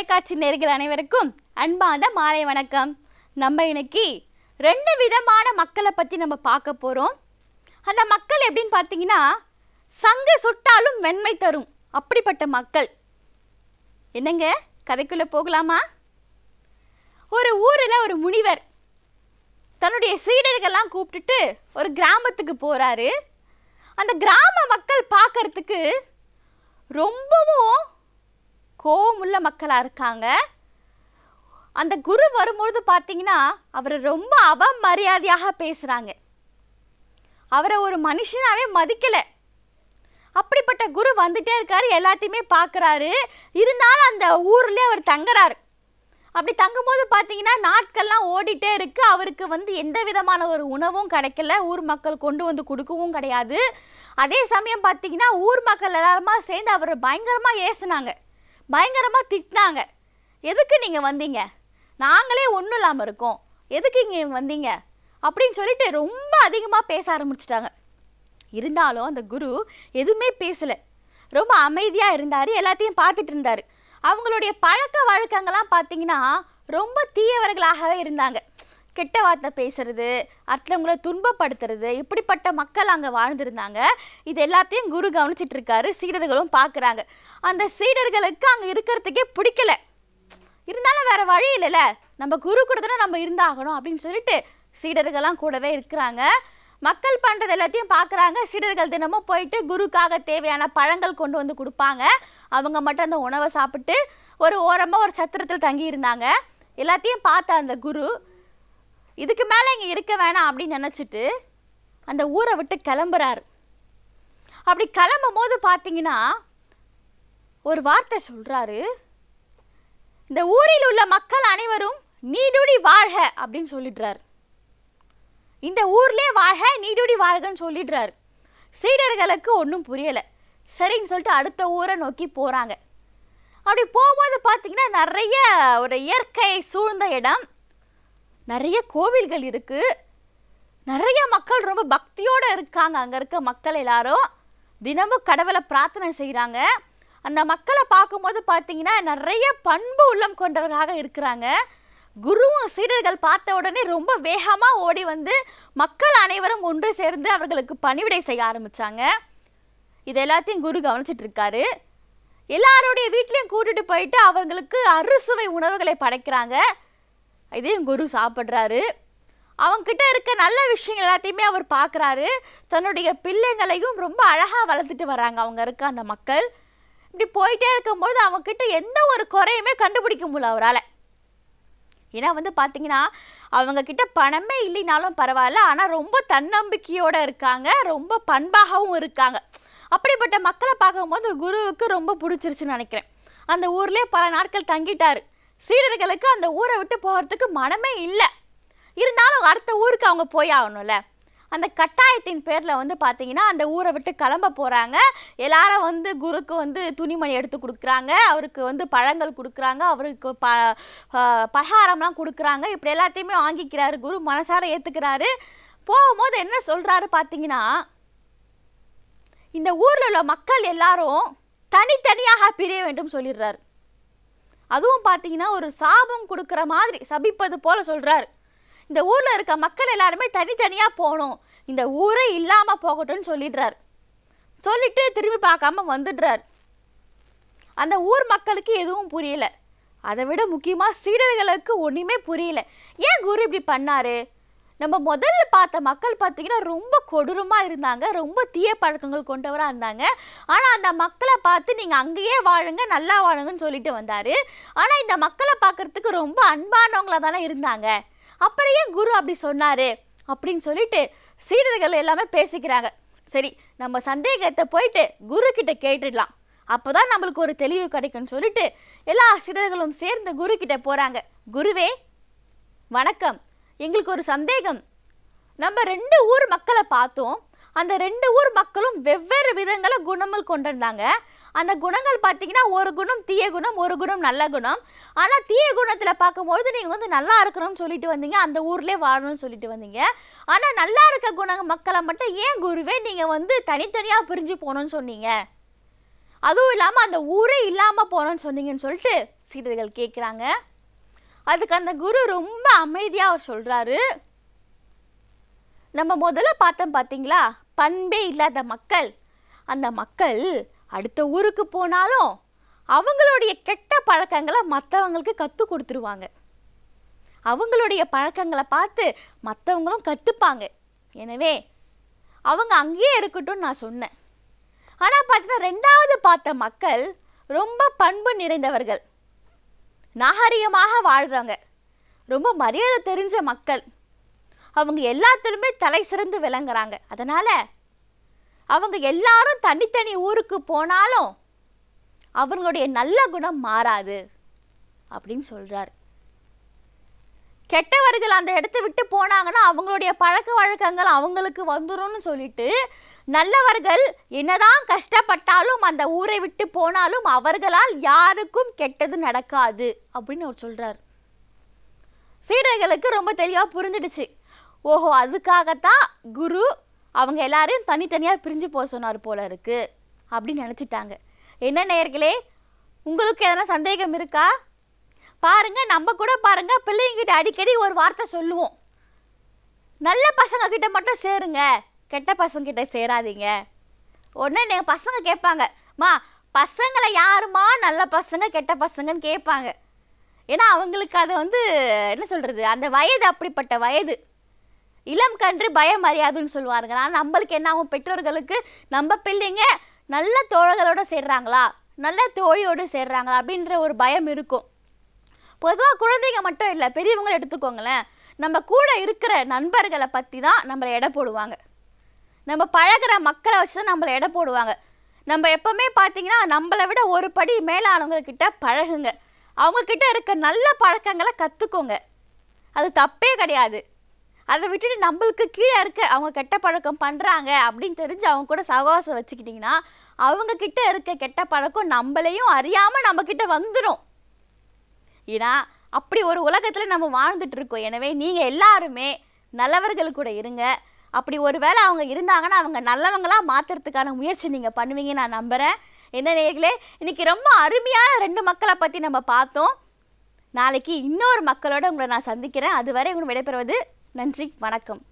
தொலைக்காட்சி நேர்கள் அனைவருக்கும் அன்பான மாலை வணக்கம் நம்ம இன்னைக்கு ரெண்டு விதமான மக்களை பற்றி நம்ம பார்க்க போகிறோம் அந்த மக்கள் எப்படின்னு பார்த்தீங்கன்னா சங்கு சுட்டாலும் வெண்மை தரும் அப்படிப்பட்ட மக்கள் என்னங்க கதைக்குள்ளே போகலாமா ஒரு ஊரில் ஒரு முனிவர் தன்னுடைய சீடர்கள்லாம் கூப்பிட்டுட்டு ஒரு கிராமத்துக்கு போகிறாரு அந்த கிராம மக்கள் பார்க்கறதுக்கு ரொம்பவும் கோவமுள்ள மக்களாக இருக்காங்க அந்த குரு வரும்பொழுது பார்த்தீங்கன்னா அவரை ரொம்ப அவமரியாதையாக பேசுகிறாங்க அவரை ஒரு மனுஷனாகவே மதிக்கலை அப்படிப்பட்ட குரு வந்துட்டே இருக்காரு எல்லாத்தையுமே பார்க்குறாரு இருந்தாலும் அந்த ஊர்லேயே அவர் தங்குறாரு அப்படி தங்கும்போது பார்த்தீங்கன்னா நாட்கள்லாம் ஓடிட்டே இருக்குது அவருக்கு வந்து எந்த விதமான ஒரு உணவும் கிடைக்கல ஊர் மக்கள் கொண்டு வந்து கொடுக்கவும் கிடையாது அதே சமயம் பார்த்தீங்கன்னா ஊர் மக்கள் எல்லாருமா சேர்ந்து அவர் பயங்கரமாக ஏசுனாங்க பயங்கரமாக திட்டினாங்க எதுக்கு நீங்கள் வந்தீங்க நாங்களே ஒன்றும் இல்லாமல் இருக்கோம் எதுக்கு இங்கே வந்தீங்க அப்படின்னு சொல்லிட்டு ரொம்ப அதிகமாக பேச ஆரம்பிச்சிட்டாங்க இருந்தாலும் அந்த குரு எதுவுமே பேசலை ரொம்ப அமைதியாக இருந்தார் எல்லாத்தையும் பார்த்துட்டு இருந்தார் அவங்களுடைய பழக்க வழக்கங்கள்லாம் பார்த்தீங்கன்னா ரொம்ப தீயவர்களாகவே இருந்தாங்க கெட்ட வார்த்தை பேசுறது அடுத்தவங்களை துன்பப்படுத்துறது இப்படிப்பட்ட மக்கள் அங்கே வாழ்ந்துருந்தாங்க இது எல்லாத்தையும் குரு கவனிச்சிட்டு இருக்காரு சீடர்களும் பார்க்குறாங்க அந்த சீடர்களுக்கு அங்கே இருக்கிறதுக்கே பிடிக்கல இருந்தாலும் வேற வழி இல்லைல்ல நம்ம குரு கூட தானே நம்ம இருந்தாகணும் அப்படின்னு சொல்லிட்டு சீடர்கள்லாம் கூடவே இருக்கிறாங்க மக்கள் பண்ணுறது எல்லாத்தையும் பார்க்குறாங்க சீடர்கள் தினமும் போயிட்டு குருக்காக தேவையான பழங்கள் கொண்டு வந்து கொடுப்பாங்க அவங்க மட்டும் அந்த உணவை சாப்பிட்டு ஒரு ஓரமாக ஒரு சத்திரத்தில் தங்கியிருந்தாங்க எல்லாத்தையும் பார்த்த அந்த குரு இதுக்கு மேலே இங்கே இருக்க வேணாம் அப்படின்னு நினச்சிட்டு அந்த ஊரை விட்டு கிளம்புறாரு அப்படி கிளம்பும் போது பார்த்தீங்கன்னா ஒரு வார்த்தை சொல்கிறாரு இந்த ஊரில் உள்ள மக்கள் அனைவரும் நீடுடி வாழ்க அப்படின்னு சொல்லிடுறார் இந்த ஊர்லேயே வாழ்க நீடுடி வாழ்கன்னு சொல்லிடுறார் சீடர்களுக்கு ஒன்றும் புரியலை சரின்னு சொல்லிட்டு அடுத்த ஊரை நோக்கி போகிறாங்க அப்படி போகும்போது பார்த்தீங்கன்னா நிறைய ஒரு இயற்கை சூழ்ந்த இடம் நிறைய கோவில்கள் இருக்குது நிறைய மக்கள் ரொம்ப பக்தியோடு இருக்காங்க அங்கே இருக்க மக்கள் எல்லாரும் தினமும் கடவுளை பிரார்த்தனை செய்கிறாங்க அந்த மக்களை பார்க்கும்போது பார்த்தீங்கன்னா நிறைய பண்பு உள்ளம் கொண்டவர்களாக இருக்கிறாங்க குருவும் சீடர்கள் பார்த்த உடனே ரொம்ப வேகமாக ஓடி வந்து மக்கள் அனைவரும் ஒன்று சேர்ந்து அவர்களுக்கு பணிவிடை செய்ய ஆரம்பித்தாங்க இது எல்லாத்தையும் குரு கவனிச்சிட்டு இருக்காரு எல்லாருடைய வீட்லேயும் கூட்டிகிட்டு போயிட்டு அவர்களுக்கு அறுசுவை உணவுகளை படைக்கிறாங்க இதே குரு சாப்பிட்றாரு அவங்கிட்ட இருக்க நல்ல விஷயங்கள் எல்லாத்தையுமே அவர் பார்க்குறாரு தன்னுடைய பிள்ளைங்களையும் ரொம்ப அழகாக வளர்த்துட்டு வராங்க அவங்க இருக்க அந்த மக்கள் இப்படி போயிட்டே இருக்கும்போது அவங்கக்கிட்ட எந்த ஒரு குறையுமே கண்டுபிடிக்க முடியல அவரால் ஏன்னா வந்து பார்த்தீங்கன்னா அவங்கக்கிட்ட பணமே இல்லைனாலும் பரவாயில்ல ஆனால் ரொம்ப தன்னம்பிக்கையோடு இருக்காங்க ரொம்ப பண்பாகவும் இருக்காங்க அப்படிப்பட்ட மக்களை பார்க்கும்போது குருவுக்கு ரொம்ப பிடிச்சிருச்சுன்னு நினைக்கிறேன் அந்த ஊர்லேயே பல நாட்கள் தங்கிட்டார் சீடர்களுக்கு அந்த ஊரை விட்டு போகிறதுக்கு மனமே இல்லை இருந்தாலும் அடுத்த ஊருக்கு அவங்க போய் ஆகணும்ல அந்த கட்டாயத்தின் பேரில் வந்து பார்த்தீங்கன்னா அந்த ஊரை விட்டு கிளம்ப போகிறாங்க எல்லாரும் வந்து குருக்கு வந்து துணிமணி எடுத்து கொடுக்குறாங்க அவருக்கு வந்து பழங்கள் கொடுக்குறாங்க அவருக்கு ப பலகாரம்லாம் கொடுக்குறாங்க இப்படி எல்லாத்தையுமே வாங்கிக்கிறாரு குரு மனசார ஏற்றுக்கிறாரு போகும்போது என்ன சொல்கிறாரு பார்த்தீங்கன்னா இந்த ஊரில் உள்ள மக்கள் எல்லாரும் தனித்தனியாக பிரிய வேண்டும் சொல்லிடுறாரு அதுவும் பார்த்தீங்கன்னா ஒரு சாபம் கொடுக்குற மாதிரி சபிப்பது போல் சொல்கிறாரு இந்த ஊரில் இருக்க மக்கள் எல்லாருமே தனித்தனியாக போகணும் இந்த ஊரே இல்லாமல் போகட்டும்னு சொல்லிடுறாரு சொல்லிட்டு திரும்பி பார்க்காம வந்துடுறார் அந்த ஊர் மக்களுக்கு எதுவும் புரியலை அதை விட முக்கியமாக சீடர்களுக்கு ஒன்றுமே புரியல ஏன் குரு இப்படி பண்ணாரு நம்ம முதல்ல பார்த்த மக்கள் பார்த்தீங்கன்னா ரொம்ப கொடூரமாக இருந்தாங்க ரொம்ப தீய பழக்கங்கள் கொண்டவராக இருந்தாங்க ஆனால் அந்த மக்களை பார்த்து நீங்கள் அங்கேயே வாழுங்க நல்லா வாழுங்கன்னு சொல்லிட்டு வந்தார் ஆனால் இந்த மக்களை பார்க்குறதுக்கு ரொம்ப அன்பானவங்களாக தானே இருந்தாங்க அப்புறம் ஏன் குரு அப்படி சொன்னார் அப்படின்னு சொல்லிட்டு சீடர்கள் எல்லாமே பேசிக்கிறாங்க சரி நம்ம சந்தேகத்தை போயிட்டு குரு கிட்ட கேட்டுடலாம் அப்போ தான் நம்மளுக்கு ஒரு தெளிவு கிடைக்கும்னு சொல்லிட்டு எல்லா சீடர்களும் சேர்ந்து குரு கிட்ட போகிறாங்க குருவே வணக்கம் எங்களுக்கு ஒரு சந்தேகம் நம்ம ரெண்டு ஊர் மக்களை பார்த்தோம் அந்த ரெண்டு ஊர் மக்களும் வெவ்வேறு விதங்களை குணங்கள் கொண்டிருந்தாங்க அந்த குணங்கள் பார்த்தீங்கன்னா ஒரு குணம் தீய குணம் ஒரு குணம் நல்ல குணம் ஆனால் தீய குணத்தில் பார்க்கும்போது நீங்கள் வந்து நல்லா இருக்கணும்னு சொல்லிட்டு வந்தீங்க அந்த ஊர்லேயே வாழணும்னு சொல்லிட்டு வந்தீங்க ஆனால் நல்லா இருக்க குண மக்களை மட்டும் ஏன் குருவே நீங்கள் வந்து தனித்தனியாக பிரிஞ்சு போகணும்னு சொன்னீங்க அதுவும் இல்லாமல் அந்த ஊரே இல்லாமல் போகணும்னு சொன்னீங்கன்னு சொல்லிட்டு சீடர்கள் கேட்குறாங்க அதுக்கு அந்த குரு ரொம்ப அமைதியாக அவர் சொல்கிறாரு நம்ம முதல்ல பார்த்தோம் பார்த்தீங்களா பண்பே இல்லாத மக்கள் அந்த மக்கள் அடுத்த ஊருக்கு போனாலும் அவங்களுடைய கெட்ட பழக்கங்களை மற்றவங்களுக்கு கற்றுக் கொடுத்துருவாங்க அவங்களுடைய பழக்கங்களை பார்த்து மற்றவங்களும் கற்றுப்பாங்க எனவே அவங்க அங்கேயே இருக்கட்டும் நான் சொன்னேன் ஆனால் பார்த்தீங்கன்னா ரெண்டாவது பார்த்த மக்கள் ரொம்ப பண்பு நிறைந்தவர்கள் நாகரிகமாக வாழ்கிறாங்க ரொம்ப மரியாதை தெரிஞ்ச மக்கள் அவங்க எல்லாத்துலேயுமே தலை சிறந்து விளங்குறாங்க அதனால் அவங்க எல்லாரும் தனித்தனி ஊருக்கு போனாலும் அவங்களுடைய நல்ல குணம் மாறாது அப்படின்னு சொல்கிறார் கெட்டவர்கள் அந்த இடத்த விட்டு போனாங்கன்னா அவங்களுடைய பழக்க வழக்கங்கள் அவங்களுக்கு வந்துடும்னு சொல்லிட்டு நல்லவர்கள் என்னதான் கஷ்டப்பட்டாலும் அந்த ஊரை விட்டு போனாலும் அவர்களால் யாருக்கும் கெட்டது நடக்காது அப்படின்னு அவர் சொல்கிறார் சீடர்களுக்கு ரொம்ப தெளிவாக புரிஞ்சிடுச்சு ஓஹோ அதுக்காகத்தான் குரு அவங்க எல்லாரையும் தனித்தனியாக பிரிஞ்சு போக சொன்னார் போல இருக்குது அப்படின்னு நினச்சிட்டாங்க என்ன நேர்களே உங்களுக்கு எதனா சந்தேகம் இருக்கா பாருங்கள் நம்ம கூட பாருங்கள் பிள்ளைங்கிட்ட அடிக்கடி ஒரு வார்த்தை சொல்லுவோம் நல்ல பசங்க கிட்ட மட்டும் சேருங்க கெட்ட பசங்கக்கிட்ட சேராதீங்க ஒன்று நீங்கள் பசங்க கேட்பாங்க மா பசங்களை யாருமா நல்ல பசங்க கெட்ட பசங்கன்னு கேட்பாங்க ஏன்னா அவங்களுக்கு அதை வந்து என்ன சொல்கிறது அந்த வயது அப்படிப்பட்ட வயது இளம் கன்று பயம் அறியாதுன்னு சொல்லுவாருங்க ஆனால் நம்மளுக்கு என்ன ஆகும் பெற்றோர்களுக்கு நம்ம பிள்ளைங்க நல்ல தோழர்களோடு சேர்றாங்களா நல்ல தோழியோடு சேர்றாங்களா அப்படின்ற ஒரு பயம் இருக்கும் பொதுவாக குழந்தைங்க மட்டும் இல்லை பெரியவங்களை எடுத்துக்கோங்களேன் நம்ம கூட இருக்கிற நண்பர்களை பற்றி தான் நம்மளை எடை போடுவாங்க நம்ம பழகிற மக்களை வச்சு தான் நம்மளை எடை போடுவாங்க நம்ம எப்போவுமே பார்த்தீங்கன்னா நம்மளை விட ஒரு படி மேலானவங்கக்கிட்ட பழகுங்க அவங்கக்கிட்ட இருக்க நல்ல பழக்கங்களை கற்றுக்கோங்க அது தப்பே கிடையாது அதை விட்டுட்டு நம்மளுக்கு கீழே இருக்க அவங்க கெட்ட பழக்கம் பண்ணுறாங்க அப்படின்னு தெரிஞ்சு அவங்க கூட சகவாசம் வச்சுக்கிட்டிங்கன்னா அவங்கக்கிட்ட இருக்க கெட்ட பழக்கம் நம்மளையும் அறியாமல் நம்மக்கிட்ட வந்துடும் ஏன்னா அப்படி ஒரு உலகத்தில் நம்ம வாழ்ந்துட்டுருக்கோம் எனவே நீங்கள் எல்லாருமே நல்லவர்கள் கூட இருங்க அப்படி ஒருவேளை அவங்க இருந்தாங்கன்னா அவங்க நல்லவங்களாக மாற்றுறதுக்கான முயற்சி நீங்கள் பண்ணுவீங்கன்னு நான் நம்புகிறேன் என்ன நேர்களே இன்றைக்கி ரொம்ப அருமையான ரெண்டு மக்களை பற்றி நம்ம பார்த்தோம் நாளைக்கு இன்னொரு மக்களோட உங்களை நான் சந்திக்கிறேன் அதுவரை உங்களுக்கு விடைபெறுவது நன்றி வணக்கம்